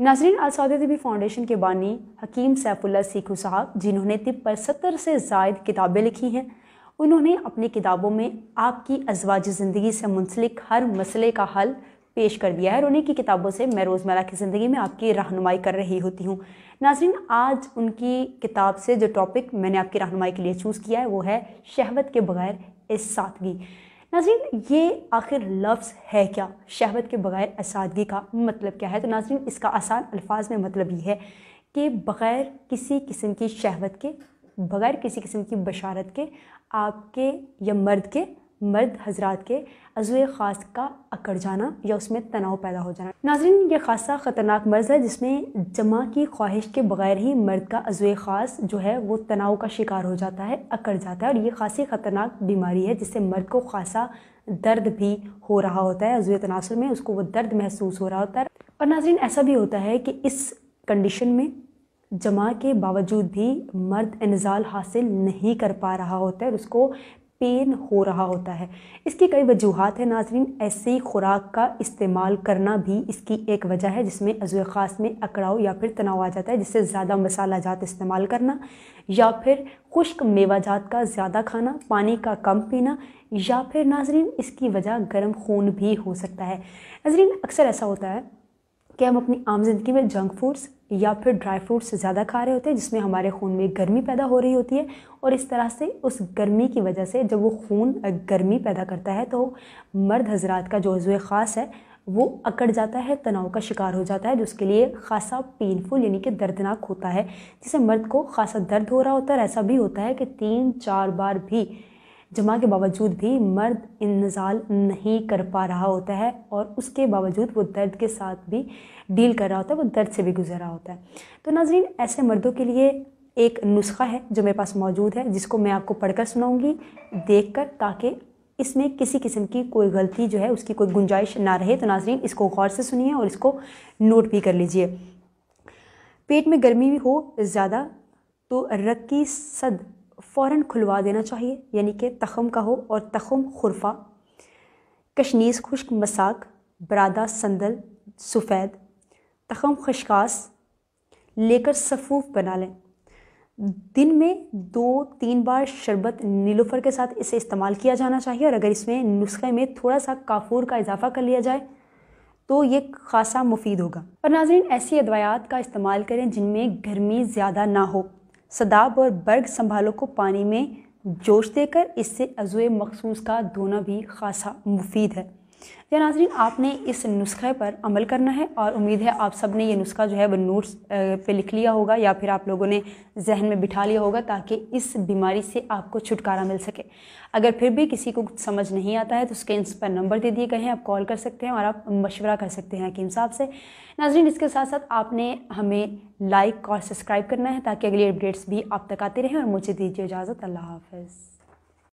नाजरीन आसाद तबी फाउंडेशन के बानी हकीम सैफुल्ला सीखू साहब जिन्होंने तिब पर सत्तर से जायद किताबें लिखी हैं उन्होंने अपनी किताबों में आपकी अजवाज ज़िंदगी से मुंसलिक हर मसले का हल पेश कर दिया है और उन्हीं की किताबों से मैं रोज़मर्रा की ज़िंदगी में आपकी रहनुमाई कर रही होती हूँ नाजरीन आज उनकी किताब से जो टॉपिक मैंने आपकी रहनुमाई के लिए चूज़ किया है वो है शहवत के बगैर इस सादगी नाजरीन ये आखिर लफ्ज़ है क्या शहवत के बग़ैर असादगी का मतलब क्या है तो नाजरीन इसका आसान अल्फाज में मतलब ये है कि बग़ैर किसी किस्म की शहवत के बग़ैर किसी किस्म की बशारत के आपके या मर्द के मर्द हजरात के अजु ख़ास का अकड़ जाना या उसमें तनाव पैदा हो जाना नाजरीन ये खासा ख़तरनाक मर्ज़ है जिसमें जमा की ख्वाहिश के बगैर ही मर्द का अजु ख़ास जो है वो तनाव का शिकार हो जाता है अकड़ जाता है और ये खासी ख़तरनाक बीमारी है जिससे मर्द को खासा दर्द भी हो रहा होता है अजु तनासर में उसको वो दर्द महसूस हो रहा होता है और नाजरीन ऐसा भी होता है कि इस कंडीशन में जमा के बावजूद भी मर्द इनजाल हासिल नहीं कर पा रहा होता है और उसको पेन हो रहा होता है इसकी कई वजूहत हैं नाजरीन ऐसी खुराक का इस्तेमाल करना भी इसकी एक वजह है जिसमें अजू ख़ास में अकड़ाव या फिर तनाव आ जाता है जिससे ज़्यादा मसाला जात इस्तेमाल करना या फिर खुश्क मेवा जात का ज़्यादा खाना पानी का कम पीना या फिर नाजरीन इसकी वजह गर्म खून भी हो सकता है नाजरीन अक्सर ऐसा होता है कि हम अपनी आम जिंदगी में जंक फूड्स या फिर ड्राई फ्रूट्स ज़्यादा खा रहे होते हैं जिसमें हमारे खून में गर्मी पैदा हो रही होती है और इस तरह से उस गर्मी की वजह से जब वो खून गर्मी पैदा करता है तो मर्द हजरात का जो उज़व ख़ास है वो अकड़ जाता है तनाव का शिकार हो जाता है जो उसके लिए खासा पेनफुल यानी कि दर्दनाक होता है जिससे मर्द को खासा दर्द हो रहा होता है और ऐसा भी होता है कि तीन चार बार भी जमा के बावजूद भी मर्द इन्जाल नहीं कर पा रहा होता है और उसके बावजूद वो दर्द के साथ भी डील कर रहा होता है वो दर्द से भी गुजर रहा होता है तो नाजरीन ऐसे मर्दों के लिए एक नुस्खा है जो मेरे पास मौजूद है जिसको मैं आपको पढ़कर सुनाऊंगी देखकर ताकि इसमें किसी किस्म की कोई गलती जो है उसकी कोई गुंजाइश ना रहे तो नाजरीन इसको गौर से सुनिए और इसको नोट भी कर लीजिए पेट में गर्मी भी हो ज़्यादा तो रक्की सद फ़ौर खुलवा देना चाहिए यानी कि तख़म का हो और तख़म खुरफा कश्नीस खुश्क मसाक बरादा संदल सफ़ेद तख़म खशकास लेकर सफ़ूफ बना लें दिन में दो तीन बार शरबत नीलोफर के साथ इसे इस्तेमाल किया जाना चाहिए और अगर इसमें नुस्खे में थोड़ा सा काफूर का इजाफ़ा कर लिया जाए तो ये खासा मुफीद होगा और नाजरीन ऐसी अदवायात का इस्तेमाल करें जिनमें गर्मी ज़्यादा ना हो सदाब और बर्ग संभालों को पानी में जोश देकर इससे अजुए मखसूस का धोना भी खासा मुफीद है या नाजरीन आपने इस नुस्खे पर अमल करना है और उम्मीद है आप सब ने यह नुस्खा जो है वो नोट्स पे लिख लिया होगा या फिर आप लोगों ने जहन में बिठा लिया होगा ताकि इस बीमारी से आपको छुटकारा मिल सके अगर फिर भी किसी को कुछ समझ नहीं आता है तो उसके इस पर नंबर दे दिए गए हैं आप कॉल कर सकते हैं और आप मशवरा कर सकते हैं हकीम साहब से नाजरीन इसके साथ साथ आपने हमें लाइक और सब्सक्राइब करना है ताकि अगली अपडेट्स भी आप तक आते रहें और मुझे दीजिए इजाज़त अल्लाह हाफ़